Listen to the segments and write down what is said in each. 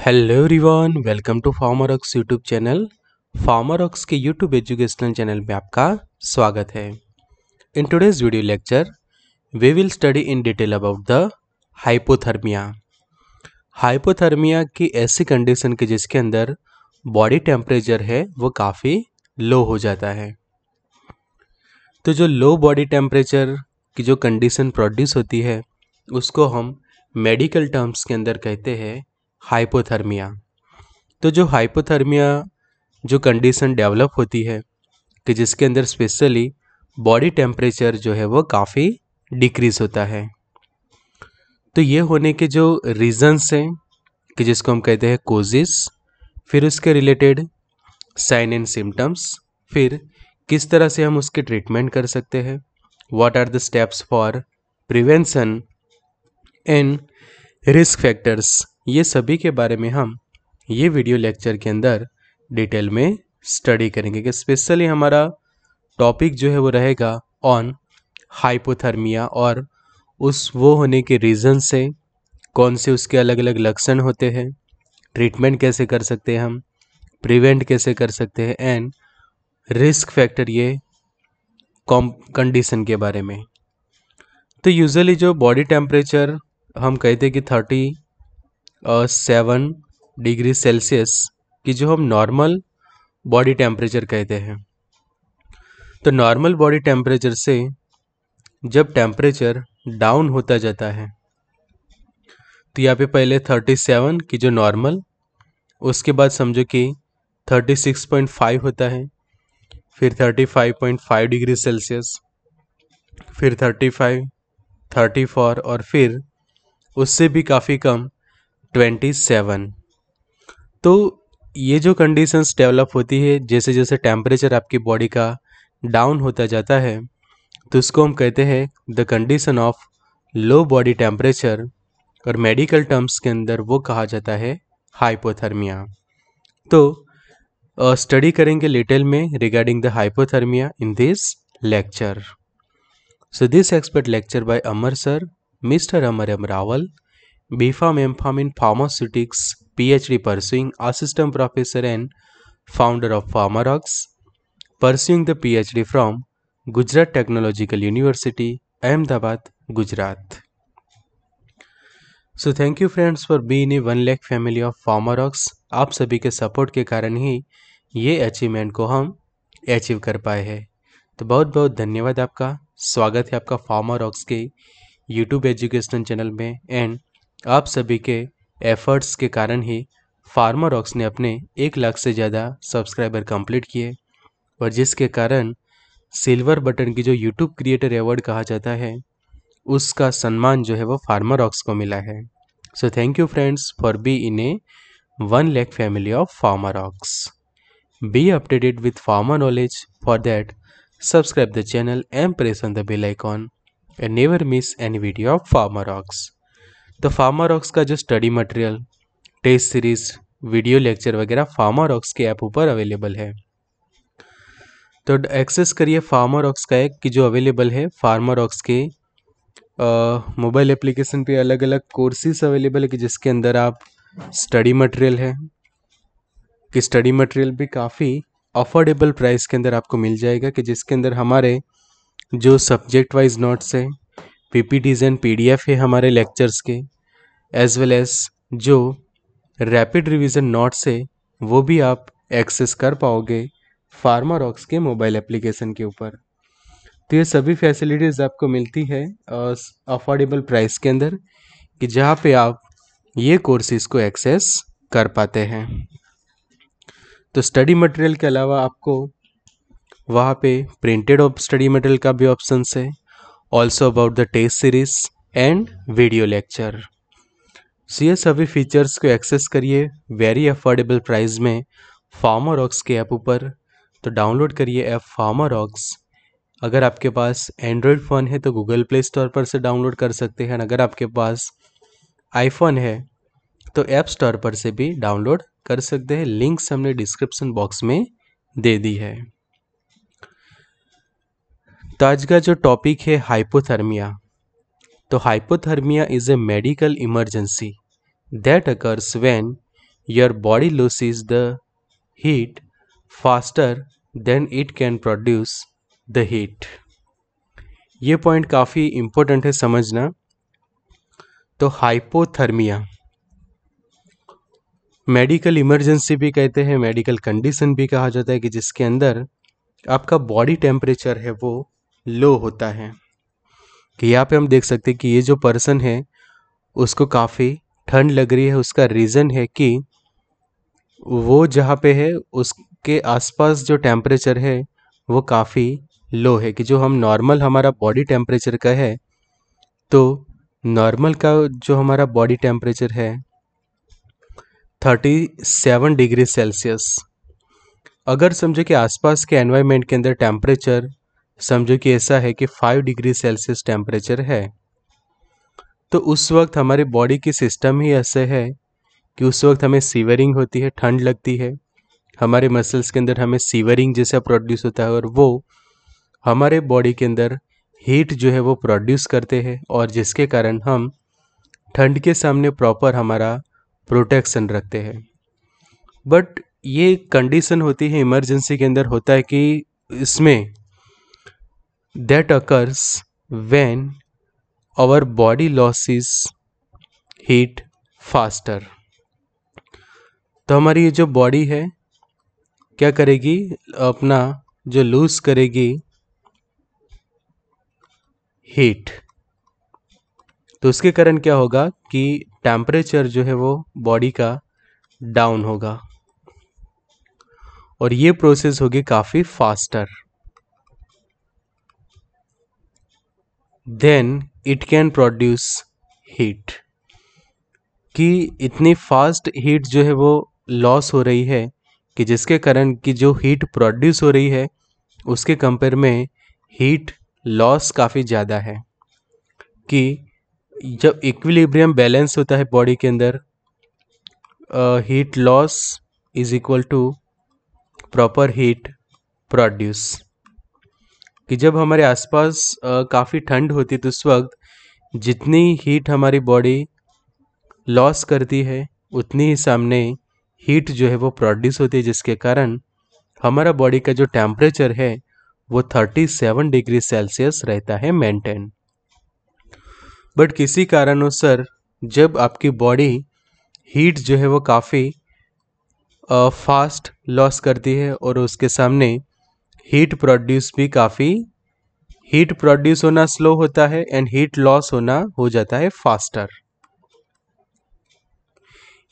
Hello everyone welcome to Pharma Rocks YouTube channel Pharma Rocks के YouTube educational channel में आपका स्वागत है in today's video lecture we will study in detail about the hypothermia hypothermia की ऐसी condition के जिसके अंदर बॉडी टेम्परेचर है वो काफ़ी लो हो जाता है तो जो लो बॉडी टेम्परेचर की जो कंडीशन प्रोड्यूस होती है उसको हम मेडिकल टर्म्स के अंदर कहते हैं हाइपोथर्मिया तो जो हाइपोथर्मिया जो कंडीशन डेवलप होती है कि जिसके अंदर स्पेशली बॉडी टेम्परेचर जो है वो काफ़ी डिक्रीज होता है तो ये होने के जो रीजन्स हैं कि जिसको हम कहते हैं कोजिस फिर उसके रिलेटेड साइन एंड सिम्टम्स फिर किस तरह से हम उसके ट्रीटमेंट कर सकते हैं what are the steps for prevention and risk factors ये सभी के बारे में हम ये वीडियो लेक्चर के अंदर डिटेल में स्टडी करेंगे कि स्पेशली हमारा टॉपिक जो है वो रहेगा ऑन हाइपोथर्मिया और उस वो होने के रीज़न से कौन से उसके अलग अलग लक्षण होते हैं ट्रीटमेंट कैसे कर सकते हैं हम प्रिवेंट कैसे कर सकते हैं एंड रिस्क फैक्टर ये कॉम कंडीशन के बारे में तो यूजुअली जो बॉडी टेम्परेचर हम कहते हैं कि थर्टी सेवन डिग्री सेल्सियस की जो हम नॉर्मल बॉडी टेम्परेचर कहते हैं तो नॉर्मल बॉडी टेम्परेचर से जब टेम्परेचर डाउन होता जाता है तो यहाँ पे पहले 37 की जो नॉर्मल उसके बाद समझो कि 36.5 होता है फिर 35.5 डिग्री सेल्सियस फिर 35 34 और फिर उससे भी काफ़ी कम ट्वेंटी सेवन तो ये जो कंडीशंस डेवलप होती है जैसे जैसे टेम्परेचर आपकी बॉडी का डाउन होता जाता है तो उसको हम कहते हैं the condition of low body temperature और मेडिकल टर्म्स के अंदर वो कहा जाता है हाइपोथर्मिया तो स्टडी करेंगे डिटेल में regarding the hypothermia in this lecture so this expert lecture by Amar sir mister Amar M Rawal BPharm, in Pharmaceutics, PhD pursuing, Assistant Professor and founder of Pharmarox, pursuing the PhD from Gujarat Technological University, Ahmedabad, Gujarat. So thank you friends for being a one lakh family of Pharma Rocks आप सभी के support के कारण ही ये achievement को हम achieve कर पाए हैं तो बहुत बहुत धन्यवाद आपका स्वागत है आपका फार्मर ऑक्स के यूट्यूब एजुकेशनल चैनल में एंड आप सभी के एफर्ट्स के कारण ही फार्मर ऑक्स ने अपने एक लाख से ज़्यादा सब्सक्राइबर कंप्लीट किए और जिसके कारण सिल्वर बटन की जो यूट्यूब क्रिएटर अवार्ड कहा जाता है उसका सम्मान जो है वो फार्मर ऑक्स को मिला है so thank you friends for being a one lakh family of Pharma Rocks be updated with pharma knowledge for that subscribe the channel and press on the bell icon and never miss any video of Farmer Rocks. तो Pharma Rocks का जो study material test series video lecture वगैरह Pharma Rocks के app ऊपर available है तो access करिए pharma Rocks का ऐप कि जो अवेलेबल है फार्मा रॉक्स के मोबाइल एप्लीकेशन पे अलग अलग कोर्सेज अवेलेबल है कि जिसके अंदर आप स्टडी मटेरियल है कि स्टडी मटेरियल भी काफ़ी अफोर्डेबल प्राइस के अंदर आपको मिल जाएगा कि जिसके अंदर हमारे जो सब्जेक्ट वाइज नोट्स है पीपीटीज एंड पीडीएफ है हमारे लेक्चर्स के एज वेल एज जो रैपिड रिवीजन नोट्स है वो भी आप एक्सेस कर पाओगे फार्मारॉक्स के मोबाइल एप्लीकेशन के ऊपर तो ये सभी फैसिलिटीज़ आपको मिलती है अफोर्डेबल प्राइस के अंदर कि जहाँ पे आप ये कोर्सेज़ को एक्सेस कर पाते हैं तो स्टडी मटेरियल के अलावा आपको वहाँ पे प्रिंटेड ऑफ स्टडी मटेरियल का भी ऑप्शन है also about the test series and video lecture so ये सभी फीचर्स को एक्सेस करिए वेरी अफोर्डेबल प्राइस में फार्मा रॉक्स के ऐप ऊपर तो डाउनलोड करिए ऐप फार्मा अगर आपके पास एंड्रॉयड फ़ोन है तो गूगल प्ले स्टोर पर से डाउनलोड कर सकते हैं अगर आपके पास आईफोन है तो ऐप स्टोर पर से भी डाउनलोड कर सकते हैं लिंक्स हमने डिस्क्रिप्शन बॉक्स में दे दी है तो आज का जो टॉपिक है हाइपोथर्मिया तो hypothermia is a medical emergency that occurs when your body loses the heat faster than it can produce the heat ये पॉइंट काफ़ी इम्पोर्टेंट है समझना तो हाइपोथर्मिया मेडिकल इमरजेंसी भी कहते हैं मेडिकल कंडीशन भी कहा जाता है कि जिसके अंदर आपका बॉडी टेम्परेचर है वो लो होता है कि यहाँ पे हम देख सकते हैं कि ये जो पर्सन है उसको काफ़ी ठंड लग रही है उसका रीज़न है कि वो जहाँ पे है उसके आसपास जो टेम्परेचर है वो काफ़ी लो है कि जो हम नॉर्मल हमारा बॉडी टेम्परेचर का है तो नॉर्मल का जो हमारा बॉडी टेम्परेचर है थर्टी सेवन डिग्री सेल्सियस अगर समझो कि आसपास के एनवायरनमेंट के अंदर टेम्परेचर समझो कि ऐसा है कि फाइव डिग्री सेल्सियस टेम्परेचर है तो उस वक्त हमारे बॉडी की सिस्टम ही ऐसे है कि उस वक्त हमें सीवरिंग होती है ठंड लगती है हमारे मसल्स के अंदर हमें सीवरिंग जैसा प्रोड्यूस होता है और वो हमारे बॉडी के अंदर हीट जो है वो प्रोड्यूस करते हैं और जिसके कारण हम ठंड के सामने प्रॉपर हमारा प्रोटेक्शन रखते हैं बट ये कंडीशन होती है इमरजेंसी के अंदर होता है कि इसमें that occurs when our body losses heat faster तो हमारी ये जो बॉडी है क्या करेगी अपना जो लूज करेगी हीट तो उसके कारण क्या होगा कि टेम्परेचर जो है वो बॉडी का डाउन होगा और ये प्रोसेस होगी काफ़ी faster than it can produce heat कि इतनी फास्ट हीट जो है वो लॉस हो रही है कि जिसके कारण कि जो हीट प्रोड्यूस हो रही है उसके कंपेयर में हीट लॉस काफ़ी ज़्यादा है कि जब इक्विलिब्रियम बैलेंस होता है बॉडी के अंदर heat loss is equal to proper heat produce कि जब हमारे आसपास काफ़ी ठंड होती तो उस वक्त जितनी हीट हमारी बॉडी लॉस करती है उतनी ही सामने हीट जो है वो प्रोड्यूस होती है जिसके कारण हमारा बॉडी का जो टेम्परेचर है वो 37 डिग्री सेल्सियस रहता है मेंटेन बट किसी कारणों सर जब आपकी बॉडी हीट जो है वो काफ़ी फास्ट लॉस करती है और उसके सामने हीट प्रोड्यूस भी काफ़ी हीट प्रोड्यूस होना स्लो होता है एंड हीट लॉस होना हो जाता है फास्टर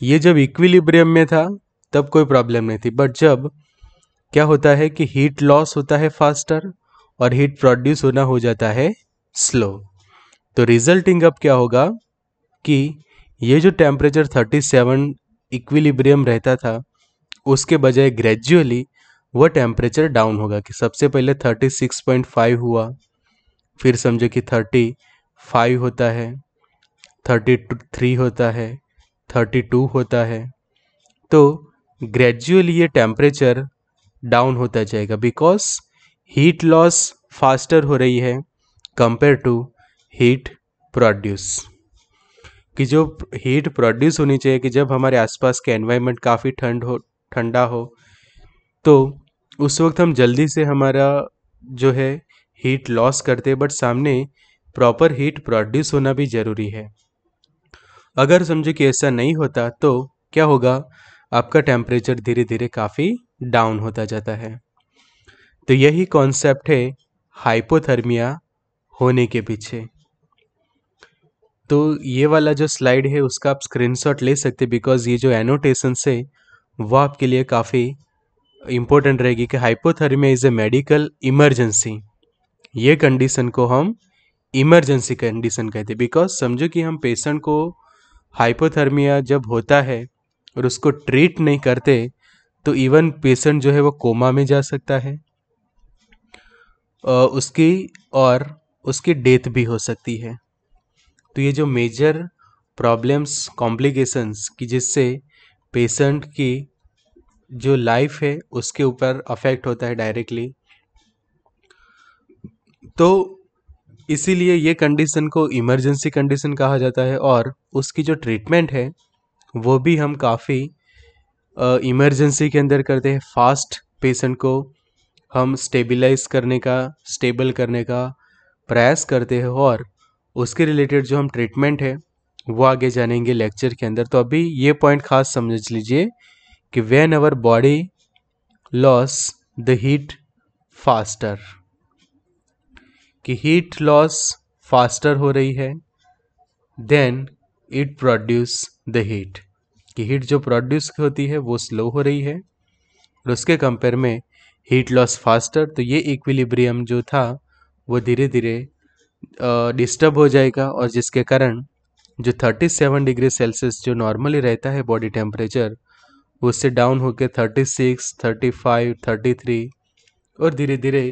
ये जब इक्विलिब्रियम में था तब कोई प्रॉब्लम नहीं थी बट जब क्या होता है कि हीट लॉस होता है फास्टर और हीट प्रोड्यूस होना हो जाता है स्लो तो रिजल्टिंग अब क्या होगा कि ये जो टेम्परेचर 37 इक्विलिब्रियम रहता था उसके बजाय ग्रेजुअली वह टेम्परेचर डाउन होगा कि सबसे पहले 36.5 हुआ फिर समझो कि 35 होता है 33 होता है 32 होता है तो ग्रेजुअली ये टेम्परेचर डाउन होता जाएगा बिकॉज हीट लॉस फास्टर हो रही है कंपेयर टू हीट प्रोड्यूस कि जो हीट प्रोड्यूस होनी चाहिए कि जब हमारे आसपास के एनवायरनमेंट काफ़ी ठंड हो ठंडा हो तो उस वक्त हम जल्दी से हमारा जो है हीट लॉस करते बट सामने प्रॉपर हीट प्रोड्यूस होना भी ज़रूरी है अगर समझो कि ऐसा नहीं होता तो क्या होगा आपका टेम्परेचर धीरे धीरे काफ़ी डाउन होता जाता है तो यही कॉन्सेप्ट है हाइपोथर्मिया होने के पीछे तो ये वाला जो स्लाइड है उसका आप स्क्रीनशॉट ले सकते बिकॉज ये जो एनोटेशन है वो आपके लिए काफ़ी इम्पोर्टेंट रहेगी कि hypothermia is a medical emergency ये कंडीशन को हम इमरजेंसी कंडीशन कहते हैं बिकॉज समझो कि हम पेशेंट को हाइपोथर्मिया जब होता है और उसको ट्रीट नहीं करते तो इवन पेशेंट जो है वो कोमा में जा सकता है उसकी और उसकी डेथ भी हो सकती है तो ये जो मेजर प्रॉब्लम्स कॉम्प्लिकेशंस कि जिससे पेशेंट की जो लाइफ है उसके ऊपर अफेक्ट होता है डायरेक्टली तो इसीलिए ये कंडीशन को इमरजेंसी कंडीशन कहा जाता है और उसकी जो ट्रीटमेंट है वो भी हम काफ़ी इमरजेंसी के अंदर करते हैं फास्ट पेशेंट को हम स्टेबलाइज करने का स्टेबल करने का प्रयास करते हैं और उसके रिलेटेड जो हम ट्रीटमेंट है वो आगे जानेंगे लेक्चर के अंदर तो अभी ये पॉइंट खास समझ लीजिए कि when our body loss the heat faster कि हीट लॉस फास्टर हो रही है then it produce the heat कि हीट जो प्रोड्यूस होती है वो स्लो हो रही है और उसके कंपेयर में हीट लॉस फास्टर तो ये इक्विलिब्रियम जो था वो धीरे धीरे डिस्टर्ब हो जाएगा और जिसके कारण जो 37 डिग्री सेल्सियस जो नॉर्मली रहता है बॉडी टेम्परेचर उससे डाउन होकर thirty six thirty five thirty three और धीरे धीरे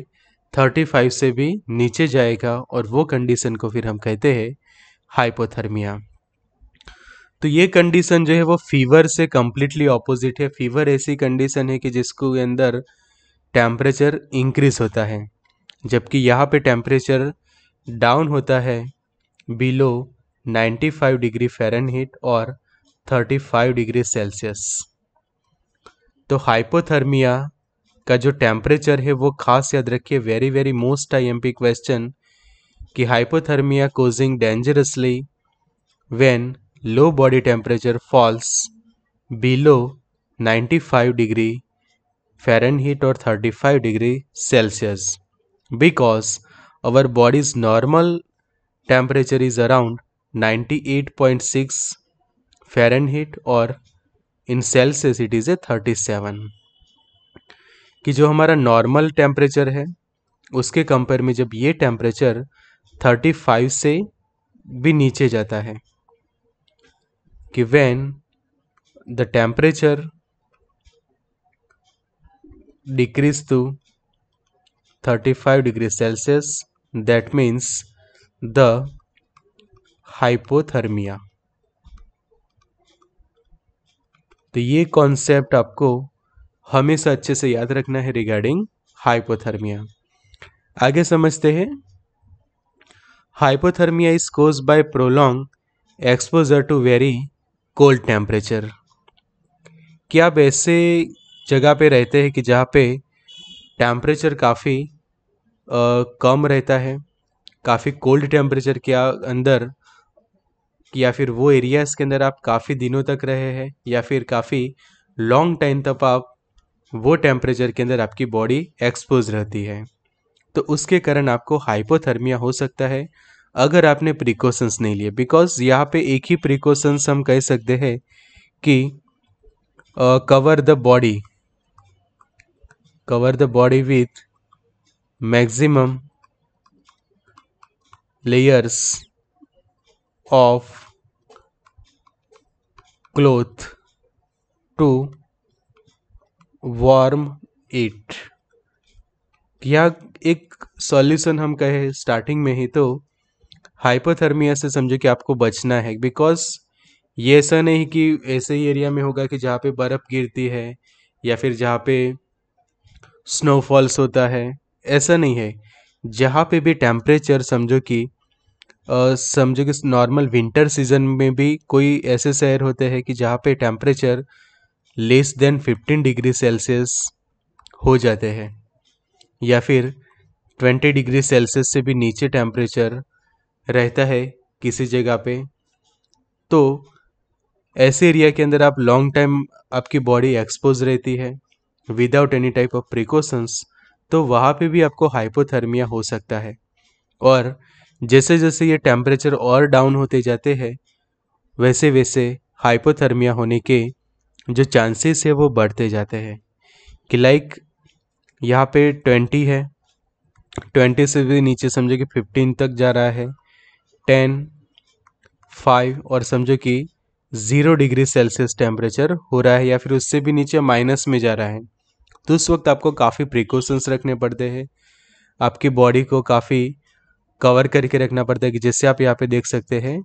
थर्टी फाइव से भी नीचे जाएगा और वो कंडीशन को फिर हम कहते हैं हाइपोथर्मिया तो ये कंडीशन जो है वो फीवर से कम्प्लीटली ऑपोजिट है फीवर ऐसी कंडीशन है कि जिसको अंदर टेम्परेचर इंक्रीज होता है जबकि यहाँ पे टेम्परेचर डाउन होता है बिलो 95 डिग्री फ़ारेनहीट और 35 डिग्री सेल्सियस तो हाइपोथर्मिया का जो टेम्परेचर है वो खास याद रखिए very very most I M P question कि hypothermia causing dangerously when low body temperature falls below 95 degree Fahrenheit और 35 degree Celsius because our body's normal temperature is around 98.6 heat और in Celsius it is a thirty seven कि जो हमारा normal temperature है उसके compare में जब ये टेम्परेचर थर्टी फाइव से भी नीचे जाता है कि when the temperature decreases to thirty five degree Celsius that means the hypothermia तो ये कॉन्सेप्ट आपको हमेशा अच्छे से याद रखना है रिगार्डिंग हाइपोथर्मिया आगे समझते हैं hypothermia is cause by prolong exposure to very cold temperature क्या आप ऐसे जगह पे रहते हैं कि जहाँ पे टेम्परेचर काफ़ी कम रहता है काफ़ी कोल्ड टेम्परेचर के अंदर या फिर वो एरिया के अंदर आप काफ़ी दिनों तक रहे हैं या फिर काफ़ी लॉन्ग टाइम तक आप वो टेम्परेचर के अंदर आपकी बॉडी एक्सपोज रहती है तो उसके कारण आपको हाइपोथर्मिया हो सकता है अगर आपने प्रिकॉशंस नहीं लिए बिकॉज यहाँ पे एक ही प्रिकॉशंस हम कह सकते हैं कि cover the body cover the body with maximum layers of cloth to warm it यह एक सॉल्यूशन हम कहे स्टार्टिंग में ही तो हाइपोथर्मिया से समझो कि आपको बचना है बिकॉज ये ऐसा नहीं कि ऐसे ही एरिया में होगा कि जहाँ पे बर्फ़ गिरती है या फिर जहाँ पे स्नोफॉल्स होता है ऐसा नहीं है जहाँ पे भी टेम्परेचर समझो कि समझो कि नॉर्मल विंटर सीजन में भी कोई ऐसे शहर होते हैं कि जहाँ पे temperature less than 15 degree Celsius हो जाते हैं या फिर 20 डिग्री सेल्सियस से भी नीचे टेम्परेचर रहता है किसी जगह पे तो ऐसे एरिया के अंदर आप लॉन्ग टाइम आपकी बॉडी एक्सपोज रहती है without any type of precautions तो वहाँ पे भी आपको हाइपोथर्मिया हो सकता है और जैसे जैसे ये टेम्परेचर और डाउन होते जाते हैं वैसे वैसे हाइपोथर्मिया होने के जो चांसेस है वो बढ़ते जाते हैं कि लाइक यहाँ पे ट्वेंटी है ट्वेंटी से भी नीचे समझो कि फिफ्टीन तक जा रहा है टेन फाइव और समझो कि ज़ीरो डिग्री सेल्सियस टेम्परेचर हो रहा है या फिर उससे भी नीचे माइनस में जा रहा है तो उस वक्त आपको काफ़ी प्रिकॉशंस रखने पड़ते हैं आपकी बॉडी को काफ़ी कवर करके रखना पड़ता है कि जिससे आप यहाँ पे देख सकते हैं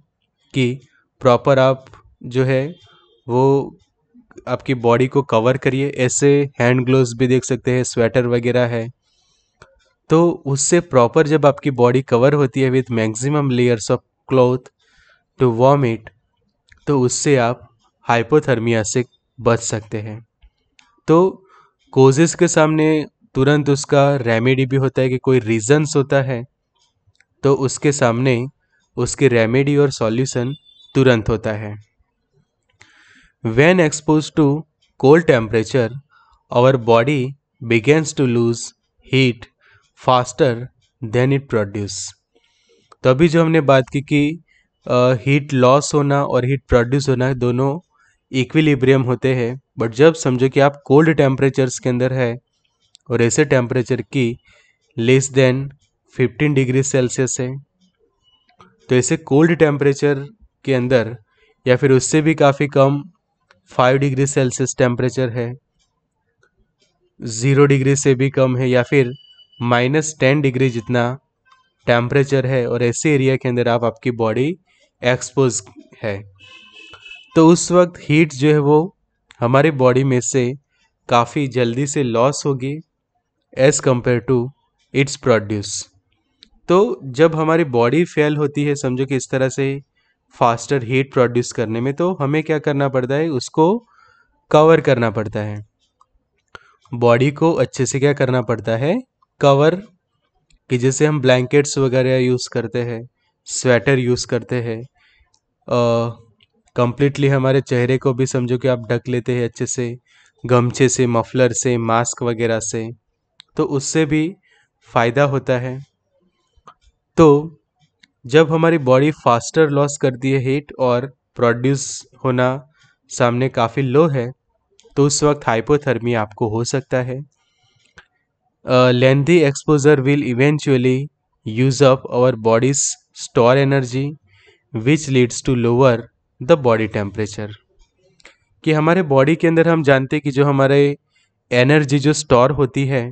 कि प्रॉपर आप जो है वो आपकी बॉडी को कवर करिए ऐसे हैंड ग्लोव भी देख सकते हैं स्वेटर वगैरह है तो उससे प्रॉपर जब आपकी बॉडी कवर होती है with maximum layers of cloth to warm it तो उससे आप हाइपोथर्मिया से बच सकते हैं तो कोजेस के सामने तुरंत उसका रेमेडी भी होता है कि कोई रीजन्स होता है तो उसके सामने उसकी रेमेडी और सॉल्यूशन तुरंत होता है when expose to cold temperature our body begins to lose heat faster than it produce तो अभी जो हमने बात की कि हीट लॉस होना और हीट प्रोड्यूस होना दोनों इक्विलिब्रियम होते हैं बट जब समझो कि आप कोल्ड टेम्परेचर्स के अंदर है और ऐसे टेम्परेचर की लेस देन 15 डिग्री सेल्सियस है तो ऐसे कोल्ड टेम्परेचर के अंदर या फिर उससे भी काफ़ी कम 5 डिग्री सेल्सियस टेम्परेचर है ज़ीरो डिग्री से भी कम है या फिर माइनस टेन डिग्री जितना टेम्परेचर है और ऐसे एरिया के अंदर आप आपकी बॉडी एक्सपोज है तो उस वक्त हीट जो है वो हमारे बॉडी में से काफ़ी जल्दी से लॉस होगी as compare to its produce तो जब हमारी बॉडी फेल होती है समझो कि इस तरह से फास्टर हीट प्रोड्यूस करने में तो हमें क्या करना पड़ता है उसको कवर करना पड़ता है बॉडी को अच्छे से क्या करना पड़ता है कवर कि जैसे हम ब्लैंकेट्स वगैरह यूज़ करते हैं स्वेटर यूज़ करते हैं कम्प्लीटली हमारे चेहरे को भी समझो कि आप ढक लेते हैं अच्छे से गमछे से मफलर से मास्क वगैरह से तो उससे भी फ़ायदा होता है तो जब हमारी बॉडी फास्टर लॉस करती है हीट और प्रोड्यूस होना सामने काफ़ी लो है तो उस वक्त हाइपोथर्मी आपको हो सकता है lengthy exposure will eventually use up our body's store energy which leads to lower the body temperature कि हमारे बॉडी के अंदर हम जानते हैं कि जो हमारे एनर्जी जो स्टोर होती है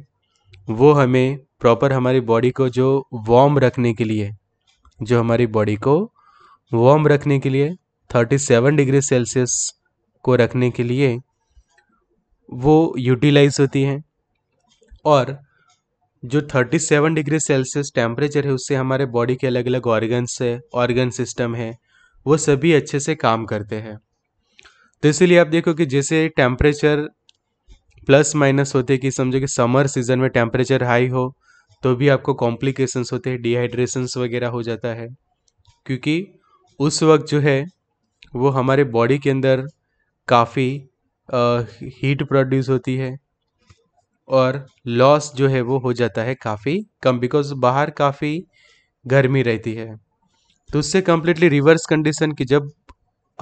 वो हमें प्रॉपर हमारी बॉडी को जो वार्म रखने के लिए जो हमारी बॉडी को वार्म रखने के लिए 37 डिग्री सेल्सियस को रखने के लिए वो यूटिलाइज होती है और जो 37 डिग्री सेल्सियस टेम्परेचर है उससे हमारे बॉडी के अलग अलग ऑर्गन्स है ऑर्गन सिस्टम है वो सभी अच्छे से काम करते हैं तो इसीलिए आप देखो कि जैसे टेम्परेचर प्लस माइनस होते कि समझो कि समर सीज़न में टेम्परेचर हाई हो तो भी आपको कॉम्प्लिकेशंस होते हैं डिहाइड्रेशंस वगैरह हो जाता है क्योंकि उस वक्त जो है वो हमारे बॉडी के अंदर काफ़ी हीट प्रोड्यूस होती है और लॉस जो है वो हो जाता है काफ़ी कम बिकॉज बाहर काफ़ी गर्मी रहती है तो उससे कम्प्लीटली रिवर्स कंडीशन की जब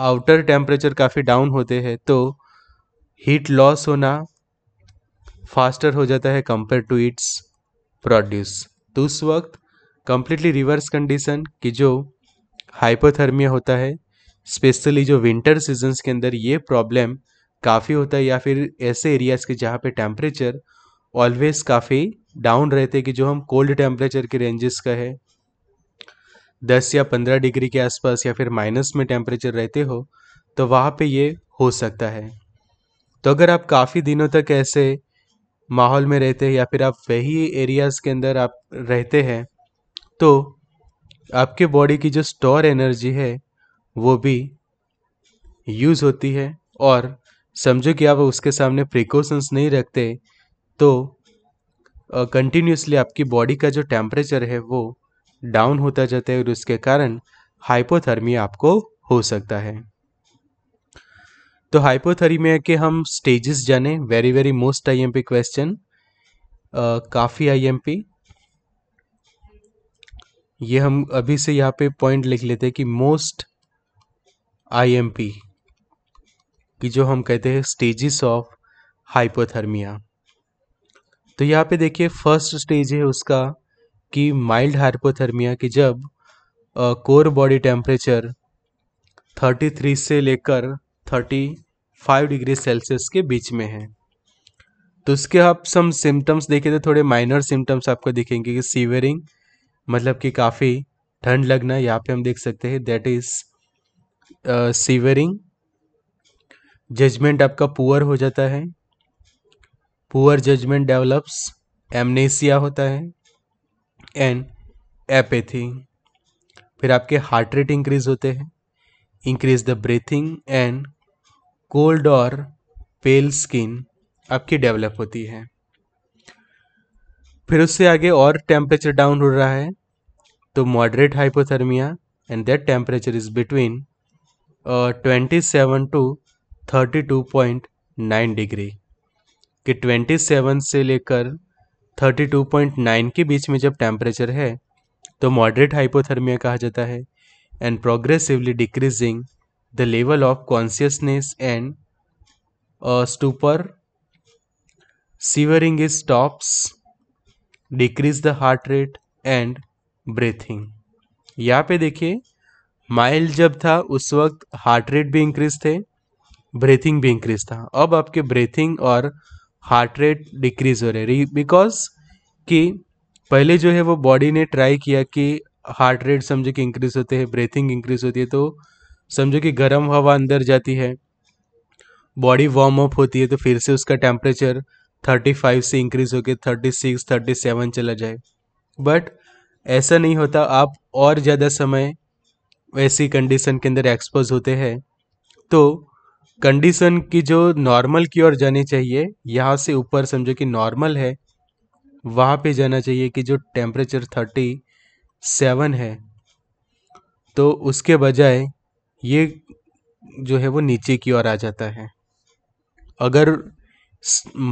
आउटर टेम्परेचर काफ़ी डाउन होते हैं तो हीट लॉस होना फास्टर हो जाता है कंपेयर टू इट्स प्रोड्यूस तो उस वक्त कम्प्लीटली रिवर्स कंडीशन कि जो हाइपोथर्मिया होता है स्पेशली जो विंटर सीजन्स के अंदर ये प्रॉब्लम काफ़ी होता है या फिर ऐसे एरियाज़ के जहाँ पे टेम्परेचर ऑलवेज काफ़ी डाउन रहते हैं कि जो हम कोल्ड टेम्परेचर के रेंजेस का है दस या पंद्रह डिग्री के आसपास या फिर माइनस में टेम्परेचर रहते हो तो वहाँ पे ये हो सकता है तो अगर आप काफ़ी दिनों तक ऐसे माहौल में रहते हैं या फिर आप वही एरियाज़ के अंदर आप रहते हैं तो आपके बॉडी की जो स्टोर एनर्जी है वो भी यूज़ होती है और समझो कि आप उसके सामने प्रिकॉशंस नहीं रखते तो कंटिन्यूसली uh, आपकी बॉडी का जो टेम्परेचर है वो डाउन होता जाता है और उसके कारण हाइपोथर्मिया आपको हो सकता है तो हाइपोथर्मिया के हम स्टेजेस जाने very very most IMP question काफ़ी आईएमपी ये हम अभी से यहाँ पे पॉइंट लिख लेते हैं कि मोस्ट आईएमपी कि जो हम कहते हैं स्टेजेस ऑफ हाइपोथर्मिया तो यहाँ पे देखिए फर्स्ट स्टेज है उसका कि माइल्ड हाइपोथर्मिया कि जब कोर बॉडी टेम्परेचर 33 से लेकर थर्टी फाइव डिग्री सेल्सियस के बीच में है तो उसके आप सम सिम्टम्स देखे तो थोड़े माइनर सिम्टम्स आपको दिखेंगे कि सीवरिंग मतलब कि काफ़ी ठंड लगना यहाँ पे हम देख सकते हैं दैट इज़ सीवरिंग जजमेंट आपका पुअर हो जाता है पुअर जजमेंट डेवलप्स एमनेसिया होता है एंड एपेथी फिर आपके हार्ट रेट इंक्रीज होते हैं increase the breathing and cold और पेल स्किन आपकी डेवलप होती है फिर उससे आगे और टेम्परेचर डाउन हो रहा है तो moderate hypothermia and that temperature is between twenty seven to thirty two point nine degree कि ट्वेंटी सेवन से लेकर थर्टी टू पॉइंट नाइन के बीच में जब टेम्परेचर है तो मॉडरेट हाइपोथर्मिया कहा जाता है and progressively decreasing the level of consciousness and stupor shivering is stops decrease the heart rate and breathing यहाँ पे देखिए माइल्ड जब था उस वक्त हार्ट रेट भी इंक्रीज थे ब्रीथिंग भी इंक्रीज था अब आपके ब्रीथिंग और हार्ट रेट डिक्रीज हो रहे बिकॉज कि पहले जो है वो बॉडी ने ट्राई किया कि हार्ट रेट समझे कि इंक्रीज होते हैं ब्रीथिंग इंक्रीज होती है तो समझो कि गर्म हवा अंदर जाती है बॉडी वार्म अप होती है तो फिर से उसका टेम्परेचर 35 से इंक्रीज होकर 36, 37 चला जाए बट ऐसा नहीं होता आप और ज़्यादा समय ऐसी कंडीशन के अंदर एक्सपोज होते हैं तो कंडीशन की जो नॉर्मल की ओर जानी चाहिए यहाँ से ऊपर समझो कि नॉर्मल है वहाँ पे जाना चाहिए कि जो टेम्परेचर थर्टी सेवन है तो उसके बजाय ये जो है वो नीचे की ओर आ जाता है अगर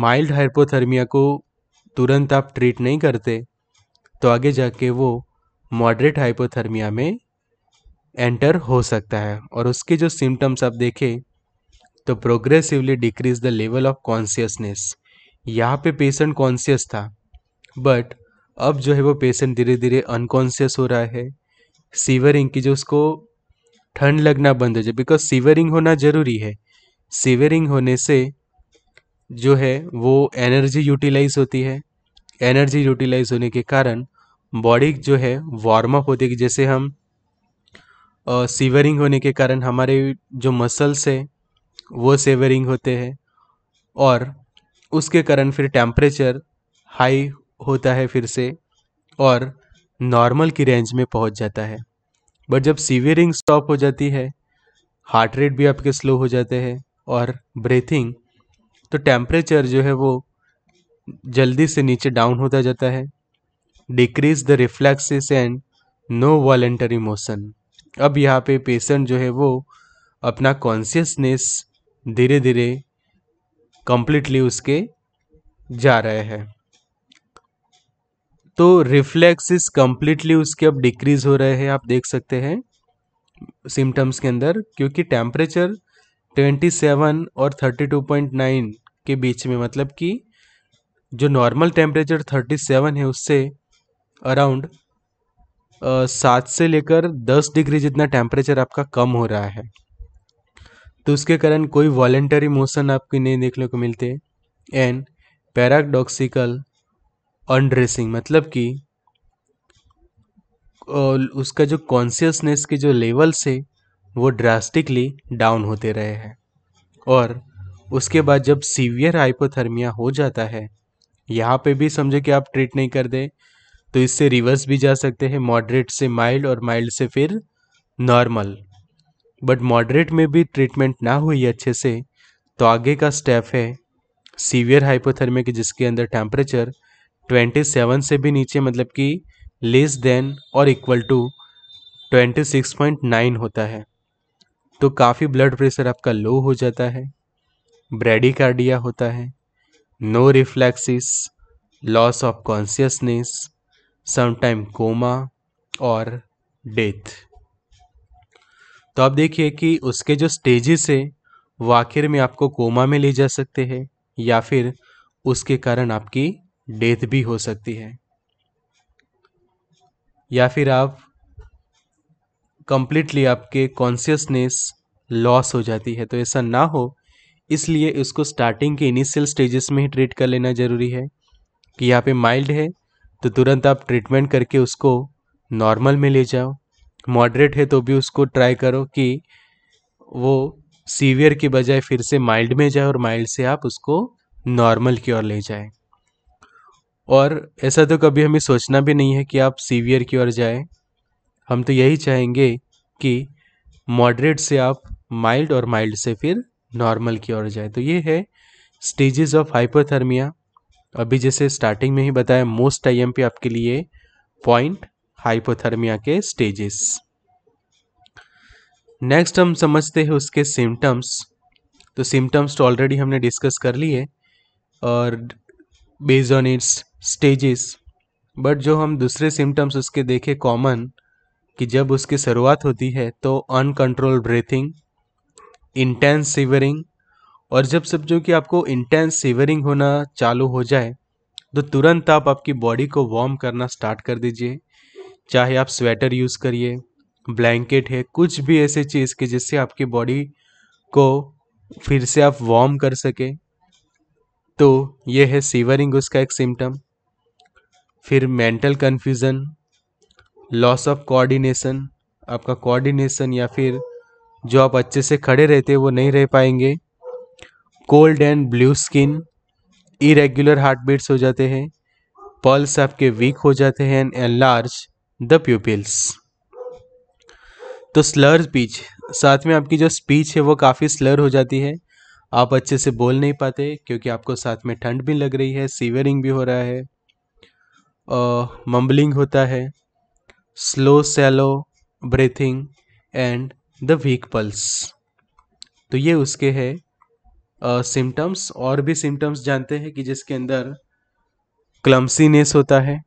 माइल्ड हाइपोथर्मिया को तुरंत आप ट्रीट नहीं करते तो आगे जाके वो मॉडरेट हाइपोथर्मिया में एंटर हो सकता है और उसके जो सिम्टम्स आप देखें तो progressively decrease the level of consciousness यहाँ पे पेशेंट कॉन्सियस था बट अब जो है वो पेशेंट धीरे धीरे अनकॉन्सियस हो रहा है सीवरिंग की जो उसको ठंड लगना बंद हो जाए बिकॉज सीवरिंग होना ज़रूरी है सीवरिंग होने से जो है वो एनर्जी यूटिलाइज होती है एनर्जी यूटिलाइज होने के कारण बॉडी जो है वार्म अप होती है जैसे हम सीवरिंग uh, होने के कारण हमारे जो मसल्स है वो सेवरिंग होते हैं और उसके कारण फिर टेम्परेचर हाई होता है फिर से और नॉर्मल की रेंज में पहुंच जाता है बट जब सीवियरिंग स्टॉप हो जाती है हार्ट रेट भी आपके स्लो हो जाते हैं और ब्रीथिंग तो टेम्परेचर जो है वो जल्दी से नीचे डाउन होता जाता है decrease the reflexes and no voluntary motion अब यहाँ पे पेशेंट जो है वो अपना कॉन्सियसनेस धीरे धीरे कम्प्लीटली उसके जा रहे हैं तो रिफ्लेक्सिस कम्प्लीटली उसके अब डिक्रीज हो रहे हैं आप देख सकते हैं सिम्टम्स के अंदर क्योंकि टेम्परेचर 27 और 32.9 के बीच में मतलब कि जो नॉर्मल टेम्परेचर 37 है उससे अराउंड सात से लेकर दस डिग्री जितना टेम्परेचर आपका कम हो रहा है तो उसके कारण कोई वॉलेंटरी मोशन आपको नहीं देखने को मिलते एंड पैराडॉक्सिकल अनड्रेसिंग मतलब कि उसका जो कॉन्शियसनेस के जो लेवल्स है वो ड्रास्टिकली डाउन होते रहे हैं और उसके बाद जब सीवियर हाइपोथर्मिया हो जाता है यहाँ पे भी समझो कि आप ट्रीट नहीं कर दें तो इससे रिवर्स भी जा सकते हैं मॉडरेट से माइल्ड और माइल्ड से फिर नॉर्मल बट मॉडरेट में भी ट्रीटमेंट ना हुई अच्छे से तो आगे का स्टेप है सीवियर हाइपोथर्मिया के जिसके अंदर टेम्परेचर ट्वेंटी सेवन से भी नीचे मतलब कि लेस देन और equal to twenty six point nine होता है तो काफ़ी ब्लड प्रेशर आपका लो हो जाता है ब्रेडिकार्डिया होता है no reflexes loss of consciousness sometime coma और डेथ तो आप देखिए कि उसके जो स्टेजेस है वो आखिर में आपको कोमा में ले जा सकते हैं या फिर उसके कारण आपकी डेथ भी हो सकती है या फिर आप कंप्लीटली आपके कॉन्शियसनेस लॉस हो जाती है तो ऐसा ना हो इसलिए इसको स्टार्टिंग के इनिशियल स्टेजेस में ही ट्रीट कर लेना ज़रूरी है कि यहाँ पे माइल्ड है तो तुरंत आप ट्रीटमेंट करके उसको नॉर्मल में ले जाओ मॉडरेट है तो भी उसको ट्राई करो कि वो सीवियर के बजाय फिर से माइल्ड में जाए और माइल्ड से आप उसको नॉर्मल की ओर ले जाए और ऐसा तो कभी हमें सोचना भी नहीं है कि आप सीवियर की ओर जाए हम तो यही चाहेंगे कि मॉडरेट से आप माइल्ड और माइल्ड से फिर नॉर्मल की ओर जाए तो ये है स्टेजेस ऑफ हाइपोथर्मिया अभी जैसे स्टार्टिंग में ही बताया मोस्ट टाइम पे आपके लिए पॉइंट हाइपोथर्मिया के स्टेजेस नेक्स्ट हम समझते हैं उसके सिम्टम्स तो सिम्टम्स तो ऑलरेडी हमने डिस्कस कर लिए और base on its stages but जो हम दूसरे सिम्टम्स उसके देखे कॉमन कि जब उसकी शुरुआत होती है तो अनकंट्रोल ब्रीथिंग इंटेंस सीवरिंग और जब सब जो कि आपको इंटेंस सीवरिंग होना चालू हो जाए तो तुरंत आप आपकी बॉडी को वार्म करना स्टार्ट कर दीजिए चाहे आप स्वेटर यूज़ करिए ब्लैंकेट है कुछ भी ऐसे चीज़ के जिससे आपकी बॉडी को फिर से आप वार्म कर सके तो ये है सीवरिंग उसका एक सिम्टम फिर mental confusion loss of coordination आपका कोऑर्डिनेशन या फिर जो आप अच्छे से खड़े रहते वो नहीं रह पाएंगे cold and blue skin irregular heart beats हो जाते हैं पल्स आपके वीक हो जाते हैं एंड लार्ज द प्यूपिल्स तो स्लर स्पीच साथ में आपकी जो स्पीच है वो काफ़ी स्लर हो जाती है आप अच्छे से बोल नहीं पाते क्योंकि आपको साथ में ठंड भी लग रही है सीवरिंग भी हो रहा है मम्बलिंग होता है slow shallow breathing and the weak pulse तो ये उसके है सिम्टम्स और भी सिम्टम्स जानते हैं कि जिसके अंदर क्लम्सीनेस होता है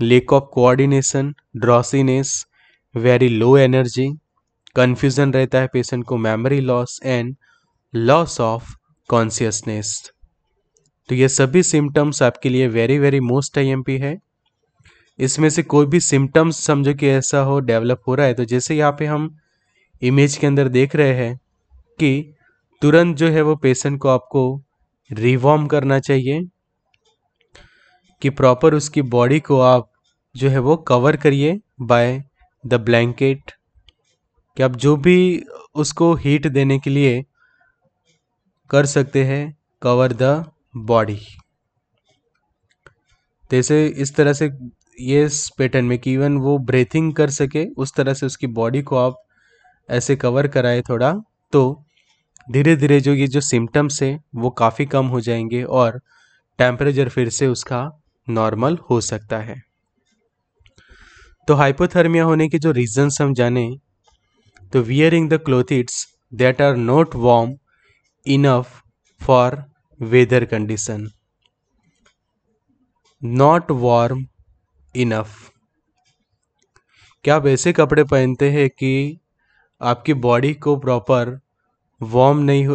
lack of coordination drowsiness very low energy confusion रहता है पेशेंट को memory loss and loss of consciousness तो ये सभी सिम्टम्स आपके लिए वेरी वेरी मोस्ट आई है इसमें से कोई भी सिम्टम्स समझो कि ऐसा हो डेवलप हो रहा है तो जैसे यहाँ पे हम इमेज के अंदर देख रहे हैं कि तुरंत जो है वो पेशेंट को आपको रिवॉर्म करना चाहिए कि प्रॉपर उसकी बॉडी को आप जो है वो कवर करिए बाय द ब्लैंकेट कि आप जो भी उसको हीट देने के लिए कर सकते हैं कवर द बॉडी तो इस तरह से ये पैटर्न में कि इवन वो ब्रीथिंग कर सके उस तरह से उसकी बॉडी को आप ऐसे कवर कराए थोड़ा तो धीरे धीरे जो ये जो सिम्टम्स है वो काफ़ी कम हो जाएंगे और टेम्परेचर फिर से उसका नॉर्मल हो सकता है तो हाइपोथर्मिया होने के जो रीजन्स हम जाने तो wearing the clothes that are not warm enough for weather condition not warm enough क्या आप ऐसे कपड़े पहनते हैं कि आपकी बॉडी को प्रॉपर वार्म नहीं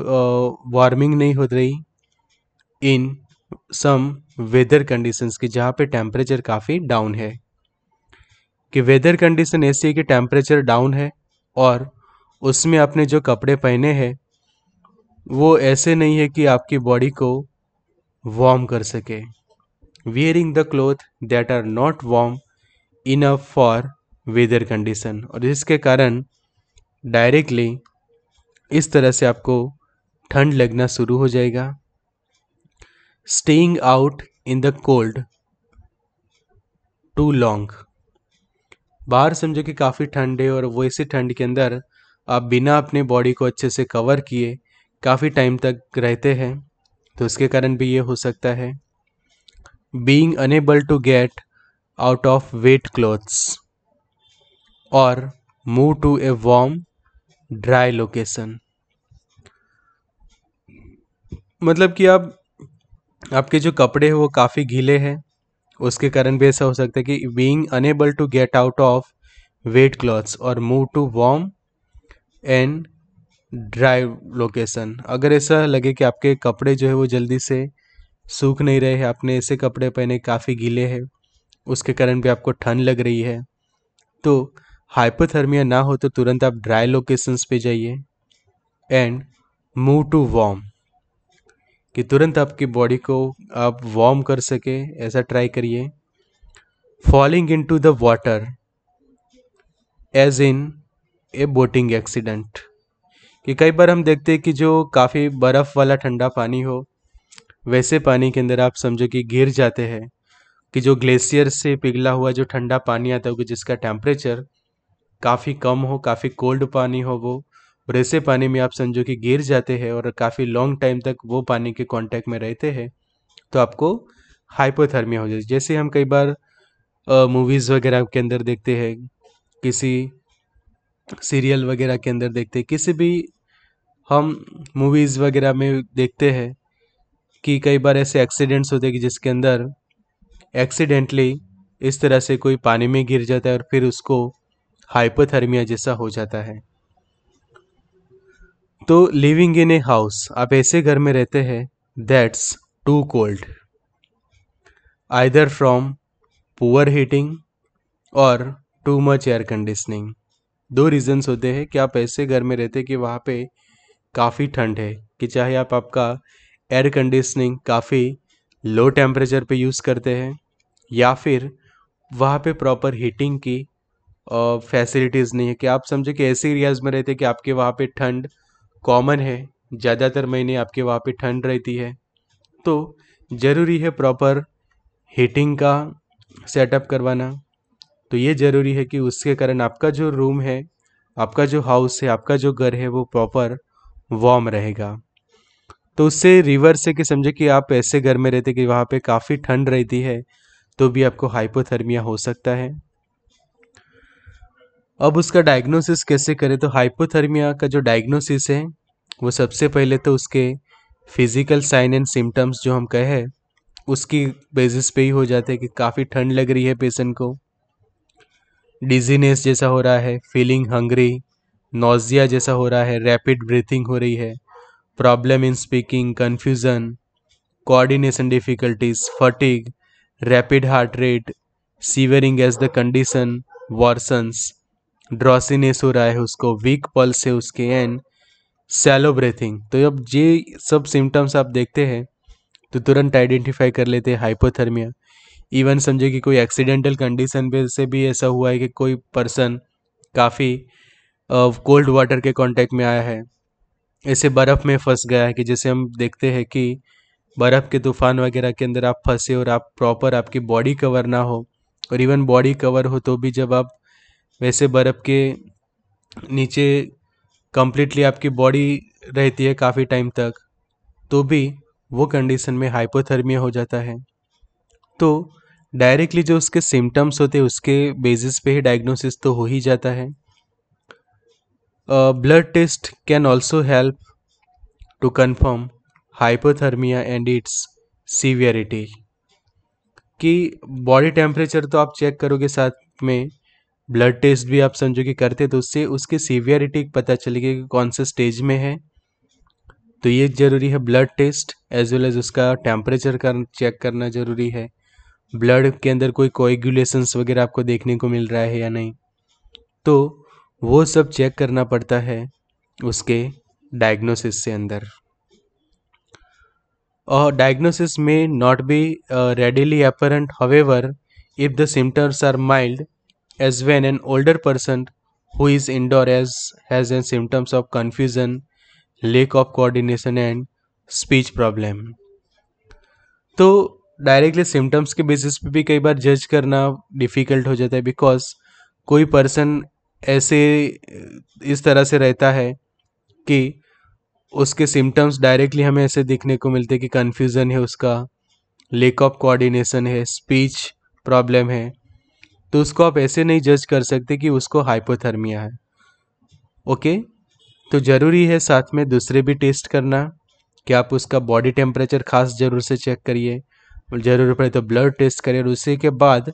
वार्मिंग नहीं हो रही इन सम वेदर कंडीशंस की जहाँ पे टेम्परेचर काफ़ी डाउन है कि वेदर कंडीशन ऐसी है कि टेम्परेचर डाउन है और उसमें आपने जो कपड़े पहने हैं वो ऐसे नहीं है कि आपकी बॉडी को वार्म कर सके the cloth that are not not in a for weather condition और इसके कारण डायरेक्टली इस तरह से आपको ठंड लगना शुरू हो जाएगा staying out in the cold too long बाहर समझो कि काफ़ी ठंड है और वैसे ठंड के अंदर आप बिना अपने बॉडी को अच्छे से कवर किए काफ़ी टाइम तक रहते हैं तो उसके कारण भी ये हो सकता है being unable to get out of wet clothes और move to a warm dry location मतलब कि आप आपके जो कपड़े हैं वो काफ़ी गीले हैं उसके कारण भी ऐसा हो सकता है कि being unable to get out of wet clothes और move to warm and dry location अगर ऐसा लगे कि आपके कपड़े जो है वो जल्दी से सूख नहीं रहे हैं आपने ऐसे कपड़े पहने काफ़ी गीले हैं उसके कारण भी आपको ठंड लग रही है तो हाइपोथर्मिया ना हो तो तुरंत आप ड्राई लोकेशंस पे जाइए एंड मूव टू वार्म कि तुरंत आपकी बॉडी को आप वार्म कर सके ऐसा ट्राई करिए falling into the water as in a boating accident कि कई बार हम देखते हैं कि जो काफ़ी बर्फ़ वाला ठंडा पानी हो वैसे पानी के अंदर आप समझो कि गिर जाते हैं कि जो ग्लेशियर से पिघला हुआ जो ठंडा पानी आता होगा जिसका टेम्परेचर काफ़ी कम हो काफ़ी कोल्ड पानी हो वो और ऐसे पानी में आप समझो कि गिर जाते हैं और काफ़ी लॉन्ग टाइम तक वो पानी के कांटेक्ट में रहते हैं तो आपको हाइपोथर्मिया हो जाती है जैसे हम कई बार मूवीज़ वगैरह के अंदर देखते हैं किसी सीरियल वगैरह के अंदर देखते हैं किसी भी हम मूवीज़ वगैरह में देखते हैं कि कई बार ऐसे एक्सीडेंट्स होते हैं कि जिसके अंदर एक्सीडेंटली इस तरह से कोई पानी में गिर जाता है और फिर उसको हाइपोथर्मिया जैसा हो जाता है तो लिविंग इन ए हाउस आप ऐसे घर में रहते हैं that's too cold either from poor heating और टू मच एयर कंडीशनिंग दो रीजन्स होते हैं कि आप ऐसे घर में रहते हैं कि वहाँ पे काफ़ी ठंड है कि चाहे आप आपका एयर कंडीशनिंग काफ़ी लो टेम्परेचर पे यूज़ करते हैं या फिर वहाँ पे प्रॉपर हीटिंग की फैसिलिटीज़ नहीं है कि आप समझे कि ऐसे एरियाज़ में रहते हैं कि आपके वहाँ पे ठंड कॉमन है ज़्यादातर महीने आपके वहाँ पे ठंड रहती है तो ज़रूरी है प्रॉपर हीटिंग का सेटअप करवाना तो ये ज़रूरी है कि उसके कारण आपका जो रूम है आपका जो हाउस है आपका जो घर है वो प्रॉपर वार्म रहेगा तो उससे रिवर्स है कि समझे कि आप ऐसे घर में रहते कि वहाँ पे काफ़ी ठंड रहती है तो भी आपको हाइपोथर्मिया हो सकता है अब उसका डायग्नोसिस कैसे करें तो हाइपोथर्मिया का जो डायग्नोसिस है वो सबसे पहले तो उसके फिजिकल साइन एंड सिम्टम्स जो हम कहे उसकी बेसिस पे ही हो जाते हैं कि काफ़ी ठंड लग रही है पेशेंट को डिजीनेस जैसा हो रहा है फीलिंग हंग्री नोजिया जैसा हो रहा है रैपिड ब्रीथिंग हो रही है problem in speaking confusion coordination difficulties fatigue rapid heart rate shivering as the condition worsens drowsiness हो रहा है उसको वीक पल्स है उसके एंड सैलो ब्रेथिंग तो अब ये सब सिम्टम्स आप देखते हैं तो तुरंत आइडेंटिफाई कर लेते हैं हाइपोथर्मिया इवन समझे कि कोई एक्सीडेंटल कंडीशन पे से भी ऐसा हुआ है कि कोई पर्सन काफ़ी कोल्ड वाटर के कांटेक्ट में आया है ऐसे बर्फ़ में फंस गया है कि जैसे हम देखते हैं कि बर्फ़ के तूफ़ान वगैरह के अंदर आप फंसे और आप प्रॉपर आपकी बॉडी कवर ना हो और इवन बॉडी कवर हो तो भी जब आप वैसे बर्फ़ के नीचे कम्प्लीटली आपकी बॉडी रहती है काफ़ी टाइम तक तो भी वो कंडीशन में हाइपोथर्मिया हो जाता है तो डायरेक्टली जो उसके सिम्टम्स होते हैं उसके बेसिस पे ही डायग्नोसिस तो हो ही जाता है A blood test can also help to confirm hypothermia and its severity. कि बॉडी टेम्परेचर तो आप चेक करोगे साथ में ब्लड टेस्ट भी आप समझो कि करते तो उससे उसकी सीवियरिटी पता चलेगी कि कौन से स्टेज में है तो ये ज़रूरी है blood test as well as उसका टेम्परेचर कर चेक करना ज़रूरी है ब्लड के अंदर कोई कोएगुलेशंस वगैरह आपको देखने को मिल रहा है या नहीं तो वो सब चेक करना पड़ता है उसके डायग्नोसिस से अंदर और डायग्नोसिस में not be readily apparent however if the symptoms are mild as when an older person who is indoor as has an symptoms of confusion lack of coordination and speech problem तो directly symptoms के basis पे भी कई बार जज करना difficult हो जाता है बिकॉज कोई पर्सन ऐसे इस तरह से रहता है कि उसके सिम्टम्स डायरेक्टली हमें ऐसे देखने को मिलते कि कन्फ्यूज़न है उसका लेक ऑफ कोऑर्डिनेशन है स्पीच प्रॉब्लम है तो उसको आप ऐसे नहीं जज कर सकते कि उसको हाइपोथर्मिया है ओके तो ज़रूरी है साथ में दूसरे भी टेस्ट करना कि आप उसका बॉडी टेम्परेचर खास ज़रूर से चेक करिए ज़रूर पड़े तो ब्लड टेस्ट करिए और उसी के बाद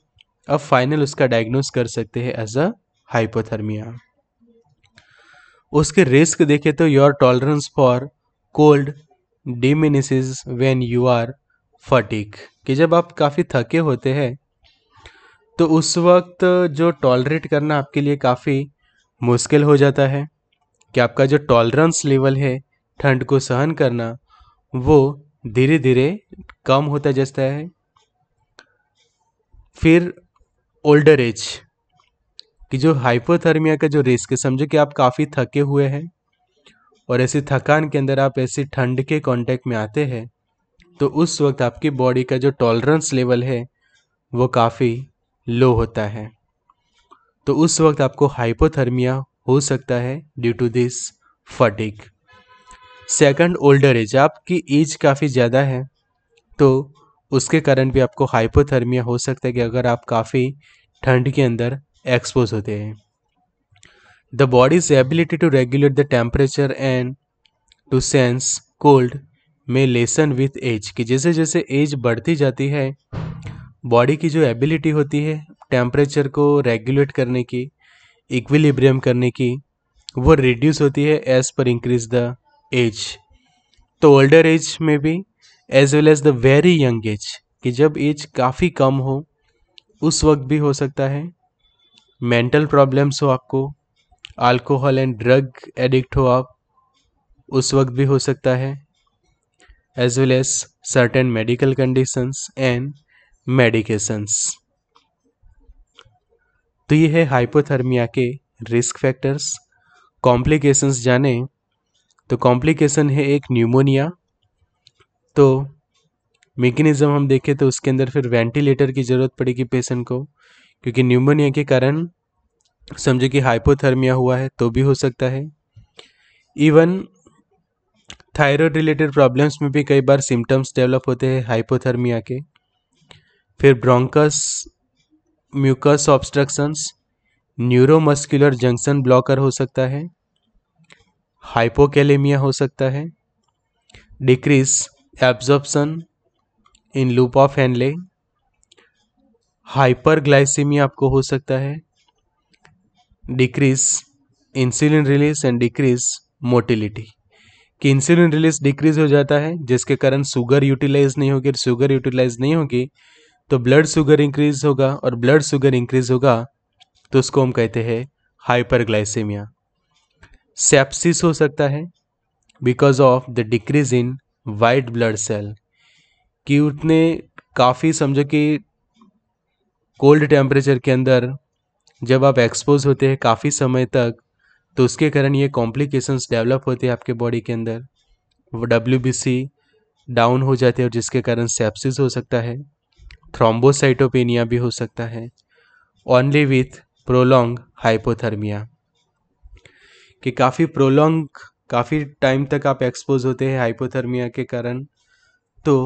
अब फाइनल उसका डायग्नोस कर सकते हैं एज अ हाइपोथर्मिया उसके रिस्क देखे तो your tolerance for cold diminish when you are fatigue कि जब आप काफ़ी थके होते हैं तो उस वक्त जो टॉलरेट करना आपके लिए काफ़ी मुश्किल हो जाता है कि आपका जो टॉलरेंस लेवल है ठंड को सहन करना वो धीरे धीरे कम होता जाता है फिर ओल्डर एज कि जो हाइपोथर्मिया का जो रिस्क है समझो कि आप काफ़ी थके हुए हैं और ऐसी थकान के अंदर आप ऐसी ठंड के कांटेक्ट में आते हैं तो उस वक्त आपकी बॉडी का जो टॉलरेंस लेवल है वो काफ़ी लो होता है तो उस वक्त आपको हाइपोथर्मिया हो सकता है due to this fatigue second older age आपकी एज काफ़ी ज़्यादा है तो उसके कारण भी आपको हाइपोथर्मिया हो सकता है कि अगर आप काफ़ी ठंड के अंदर एक्सपोज होते हैं the body's ability to regulate the temperature and to sense cold में लेसन विथ एज कि जैसे जैसे एज बढ़ती जाती है बॉडी की जो एबिलिटी होती है टेम्परेचर को रेगुलेट करने की इक्विलिब्रियम करने की वो रिड्यूस होती है एज पर इंक्रीज द एज तो ओल्डर एज में भी as well as the very young age कि जब एज काफ़ी कम हो उस वक्त भी हो सकता है मेंटल प्रॉब्लम्स हो आपको अल्कोहल एंड ड्रग एडिक्ट हो आप उस वक्त भी हो सकता है as well as certain medical conditions and medications तो ये है हाइपोथर्मिया के रिस्क फैक्टर्स कॉम्प्लिकेशंस जाने तो कॉम्प्लिकेशन है एक न्यूमोनिया तो मेकेनिज्म हम देखें तो उसके अंदर फिर वेंटिलेटर की ज़रूरत पड़ेगी पेशेंट को क्योंकि न्यूमोनिया के कारण समझो कि हाइपोथर्मिया हुआ है तो भी हो सकता है इवन थायराइड रिलेटेड प्रॉब्लम्स में भी कई बार सिम्टम्स डेवलप होते हैं हाइपोथर्मिया के फिर bronchus mucus obstructions neuromuscular junction blocker हो सकता है हाइपोकेलेमिया हो सकता है decrease absorption in loop of handling hyperglycemia आपको हो सकता है decrease insulin release and decrease motility कि इंसुलिन रिलीज डिक्रीज हो जाता है जिसके कारण शुगर यूटिलाइज नहीं होगी शुगर यूटिलाइज नहीं होगी तो ब्लड शुगर इंक्रीज होगा और ब्लड शुगर इंक्रीज होगा तो उसको हम कहते हैं हाइपरग्लाइसेमिया सेप्सिस हो सकता है because of the decrease in white blood cell कि उतने काफ़ी समझो कि कोल्ड टेम्परेचर के अंदर जब आप एक्सपोज होते हैं काफ़ी समय तक तो उसके कारण ये कॉम्प्लिकेशंस डेवलप होते हैं आपके बॉडी के अंदर डब्ल्यू डाउन हो जाते हैं और जिसके कारण सेप्सिस हो सकता है थ्रोम्बोसाइटोपेनिया भी हो सकता है ओनली विथ प्रोलोंग हाइपोथर्मिया कि काफ़ी प्रोलोंग काफ़ी टाइम तक आप एक्सपोज होते हैं हाइपोथर्मिया के कारण तो